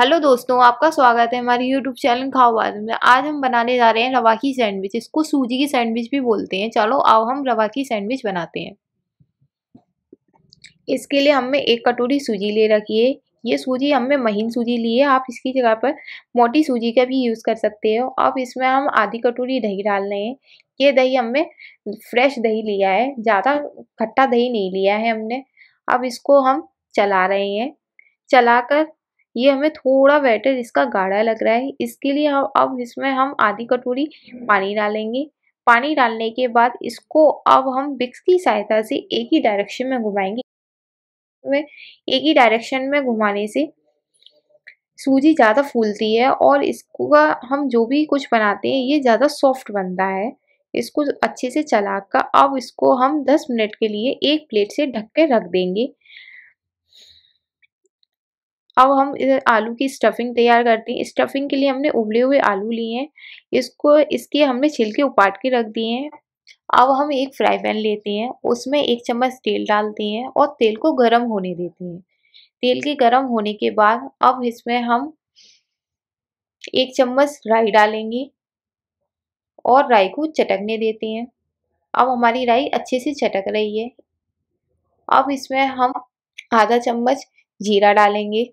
hello दोस्तों आपका स्वागत है हमारे यूट्यूब चैनल खाओ बाद में आज हम बनाने जा रहे हैं रवा की सैंडविच इसको सूजी की सैंडविच भी बोलते हैं चलो आओ हम रवा की सैंडविच बनाते हैं इसके लिए हमने एक कटोरी सूजी ले रखी है ये सूजी हमने महीन सूजी ली है आप इसकी जगह पर मोटी सूजी का भी यूज़ कर सकते हो अब इसमें हम आधी कटोरी दही डाल रहे हैं ये दही हमने फ्रेश दही लिया है ज़्यादा खट्टा दही नहीं लिया है हमने अब इसको हम चला रहे हैं चलाकर ये हमें थोड़ा बेटर इसका गाढ़ा लग रहा है इसके लिए हम अब इसमें हम आधी कटोरी पानी डालेंगे पानी डालने के बाद इसको अब हम बिक्स की सहायता से एक ही डायरेक्शन में घुमाएंगे में एक ही डायरेक्शन में घुमाने से सूजी ज़्यादा फूलती है और इसको हम जो भी कुछ बनाते हैं ये ज़्यादा सॉफ्ट बनता है इसको अच्छे से चला कर अब इसको हम 10 मिनट के लिए एक प्लेट से ढक के रख देंगे अब हम आलू की स्टफिंग तैयार करते हैं स्टफिंग के लिए हमने उबले हुए आलू लिए हैं इसको इसके हमने छिलके उपाट के रख दिए हैं अब हम एक फ्राई पैन लेते हैं उसमें एक चम्मच तेल डालते हैं और तेल को गर्म होने देते हैं तेल के गर्म होने के बाद अब इसमें हम एक चम्मच राई डालेंगे और राई को चटकने देते हैं अब हमारी राई अच्छे से चटक रही है अब इसमें हम आधा चम्मच जीरा डालेंगे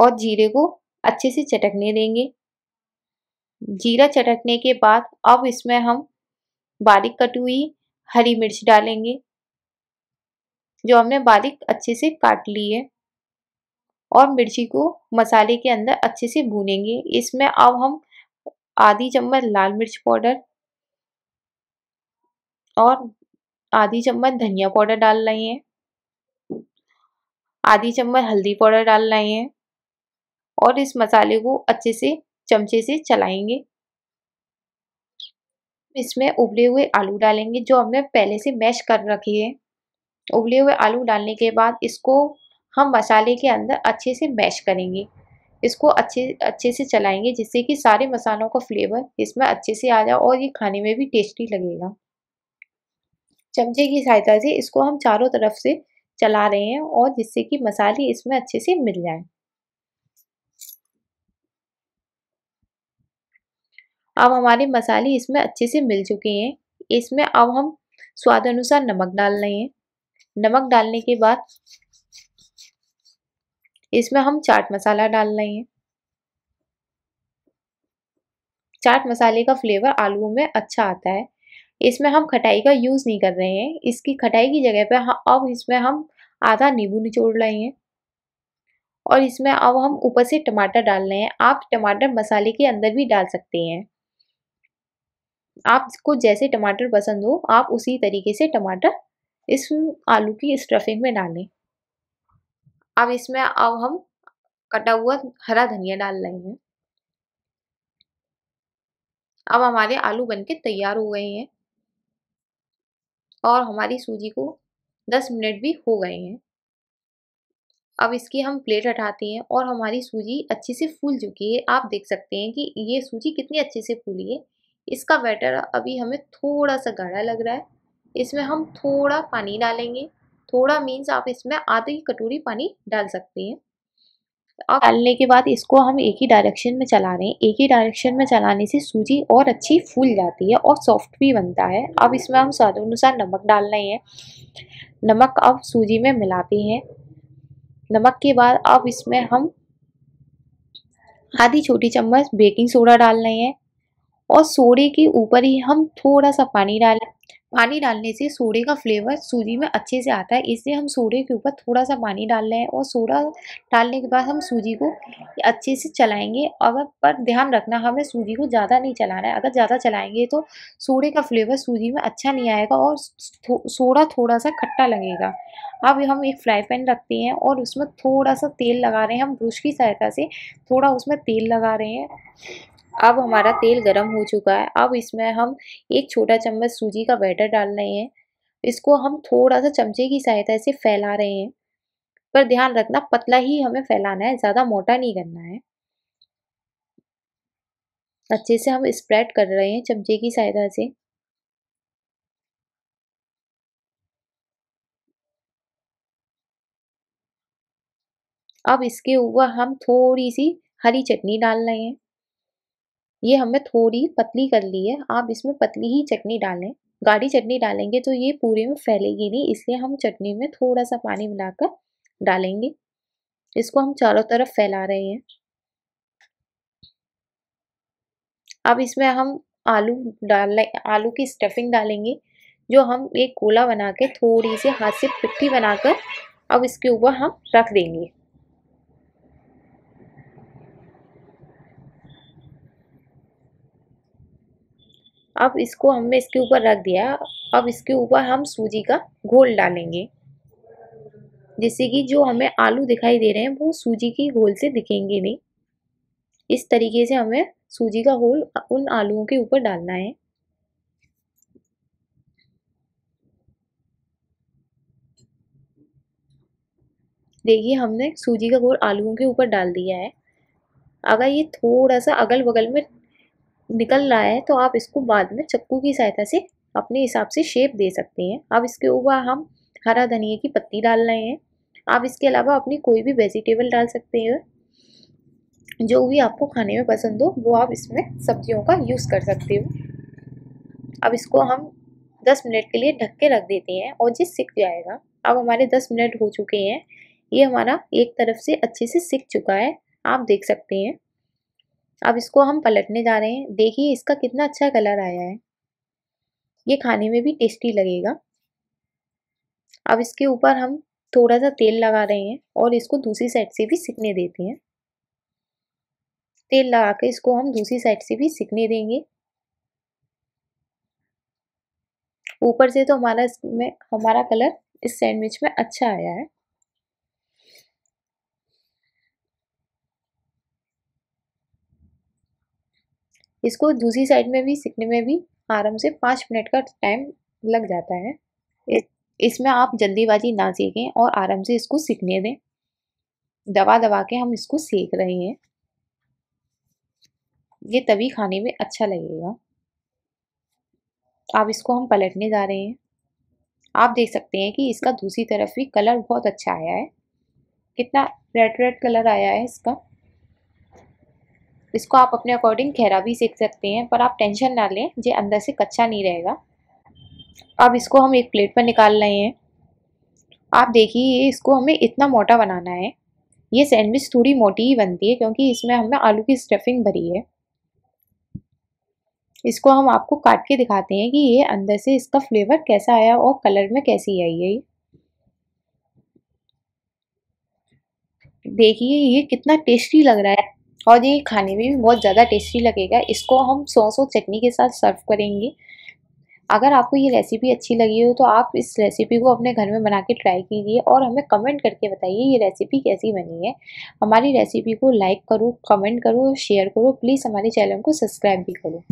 और जीरे को अच्छे से चटकने देंगे जीरा चटकने के बाद अब इसमें हम बारीक कटी हुई हरी मिर्च डालेंगे जो हमने बारीक अच्छे से काट ली है और मिर्ची को मसाले के अंदर अच्छे से भूनेंगे इसमें अब हम आधी चम्मच लाल मिर्च पाउडर और आधी चम्मच धनिया पाउडर डाल रहे हैं आधी चम्मच हल्दी पाउडर डाल रहे हैं और इस मसाले को अच्छे से चमचे से चलाएंगे इसमें उबले हुए आलू डालेंगे जो हमने पहले से मैश कर रखे है उबले हुए आलू डालने के बाद इसको हम मसाले के अंदर अच्छे से मैश करेंगे इसको अच्छे अच्छे से चलाएंगे जिससे कि सारे मसालों का फ्लेवर इसमें अच्छे से आ जाए और ये खाने में भी टेस्टी लगेगा चमचे की सहायता से इसको हम चारों तरफ से चला रहे हैं और जिससे कि मसाले इसमें अच्छे से मिल जाएँ अब हमारे मसाले इसमें अच्छे से मिल चुके हैं इसमें अब हम स्वाद अनुसार नमक डाल रहे हैं नमक डालने के बाद इसमें हम चाट मसाला डाल रहे हैं चाट मसाले का फ्लेवर आलू में अच्छा आता है इसमें हम खटाई का यूज़ नहीं कर रहे हैं इसकी खटाई की जगह पर अब इसमें हम आधा नींबू निचोड़ रहे हैं और इसमें अब हम ऊपर से टमाटर डाल रहे हैं आप टमाटर मसाले के अंदर भी डाल सकते हैं आपको जैसे टमाटर पसंद हो आप उसी तरीके से टमाटर इस आलू की स्टफिंग में डालें अब इसमें अब हम कटा हुआ हरा धनिया डाल रहे हैं अब हमारे आलू बनके तैयार हो गए हैं और हमारी सूजी को 10 मिनट भी हो गए हैं अब इसकी हम प्लेट हटाते हैं और हमारी सूजी अच्छे से फूल चुकी है आप देख सकते हैं कि ये सूजी कितनी अच्छे से फूली है इसका बैटर अभी हमें थोड़ा सा गाढ़ा लग रहा है इसमें हम थोड़ा पानी डालेंगे थोड़ा मीन्स आप इसमें आधी कटोरी पानी डाल सकते हैं और डालने के बाद इसको हम एक ही डायरेक्शन में चला रहे हैं एक ही डायरेक्शन में चलाने से सूजी और अच्छी फूल जाती है और सॉफ्ट भी बनता है अब इसमें हम स्वाद अनुसार नमक डालना रहे है नमक अब सूजी में मिलाते हैं नमक के बाद अब इसमें हम आधी छोटी चम्मच बेकिंग सोडा डालना है और सोडे के ऊपर ही हम थोड़ा सा पानी डालें पानी डालने से सोडे का फ्लेवर सूजी में अच्छे से आता है इसलिए हम सोडे के ऊपर थोड़ा सा पानी डाल रहे हैं और सोडा डालने के बाद हम सूजी को अच्छे से चलाएंगे अगर पर ध्यान रखना हमें सूजी को ज़्यादा नहीं चलाना है अगर ज़्यादा चलाएंगे तो सोडे का फ्लेवर सूजी में अच्छा नहीं आएगा और सोडा थोड़ा सा खट्टा लगेगा अब हम एक फ्राई पैन रखते हैं और उसमें थोड़ा सा तेल लगा रहे हैं हम ब्रश की सहायता से थोड़ा उसमें तेल लगा रहे हैं अब हमारा तेल गर्म हो चुका है अब इसमें हम एक छोटा चम्मच सूजी का बैटर डाल रहे हैं इसको हम थोड़ा सा चमचे की सहायता से फैला रहे हैं पर ध्यान रखना पतला ही हमें फैलाना है ज़्यादा मोटा नहीं करना है अच्छे से हम स्प्रेड कर रहे हैं चमचे की सहायता से अब इसके ऊपर हम थोड़ी सी हरी चटनी डाल रहे हैं ये हमने थोड़ी पतली कर ली है आप इसमें पतली ही चटनी डालें गाढ़ी चटनी डालेंगे तो ये पूरे में फैलेगी नहीं इसलिए हम चटनी में थोड़ा सा पानी मिलाकर डालेंगे इसको हम चारों तरफ फैला रहे हैं अब इसमें हम आलू डाल आलू की स्टफिंग डालेंगे जो हम एक गोला बना के थोड़ी सी हाथ से पिट्ठी बनाकर अब इसके ऊपर हम रख देंगे अब इसको हमने इसके ऊपर रख दिया अब इसके ऊपर हम सूजी का घोल डालेंगे जिससे कि जो हमें आलू दिखाई दे रहे हैं वो सूजी की घोल से दिखेंगे नहीं इस तरीके से हमें सूजी का घोल उन आलुओं के ऊपर डालना है देखिए हमने सूजी का घोल आलुओं के ऊपर डाल दिया है अगर ये थोड़ा सा अगल बगल में निकल रहा है तो आप इसको बाद में चक्कू की सहायता से अपने हिसाब से शेप दे सकते हैं अब इसके ऊपर हम हरा धनिया की पत्ती डाल रहे हैं आप इसके अलावा अपनी कोई भी वेजिटेबल डाल सकते हैं जो भी आपको खाने में पसंद हो वो आप इसमें सब्जियों का यूज़ कर सकते हो अब इसको हम 10 मिनट के लिए ढक के रख देते हैं और जिस सिक जाएगा अब हमारे 10 मिनट हो चुके हैं ये हमारा एक तरफ से अच्छे से सिक चुका है आप देख सकते हैं अब इसको हम पलटने जा रहे हैं देखिए इसका कितना अच्छा कलर आया है ये खाने में भी टेस्टी लगेगा अब इसके ऊपर हम थोड़ा सा तेल लगा रहे हैं और इसको दूसरी साइड से भी सिकने देते हैं तेल लगा के इसको हम दूसरी साइड से भी सिकने देंगे ऊपर से तो हमारा इसमें हमारा कलर इस सैंडविच में अच्छा आया है इसको दूसरी साइड में भी सीखने में भी आराम से पाँच मिनट का टाइम लग जाता है इसमें आप जल्दीबाजी ना सीखें और आराम से इसको सीखने दें दबा दबा के हम इसको सेक रहे हैं ये तभी खाने में अच्छा लगेगा अब इसको हम पलटने जा रहे हैं आप देख सकते हैं कि इसका दूसरी तरफ भी कलर बहुत अच्छा आया है कितना रेड रेड कलर आया है इसका इसको आप अपने अकॉर्डिंग खेरा भी सेक सकते हैं पर आप टेंशन ना लें ये अंदर से कच्चा नहीं रहेगा अब इसको हम एक प्लेट पर निकाल रहे हैं आप देखिए इसको हमें इतना मोटा बनाना है ये सैंडविच थोड़ी मोटी ही बनती है क्योंकि इसमें हमने आलू की स्टफिंग भरी है इसको हम आपको काट के दिखाते हैं कि ये अंदर से इसका फ्लेवर कैसा आया और कलर में कैसी आई है ये देखिए ये कितना टेस्टी लग रहा है और ये खाने में भी बहुत ज़्यादा टेस्टी लगेगा इसको हम सौ चटनी के साथ सर्व करेंगे अगर आपको ये रेसिपी अच्छी लगी हो तो आप इस रेसिपी को अपने घर में बना के ट्राई कीजिए और हमें कमेंट करके बताइए ये रेसिपी कैसी बनी है हमारी रेसिपी को लाइक करो कमेंट करो और शेयर करो प्लीज़ हमारे चैनल को सब्सक्राइब भी करो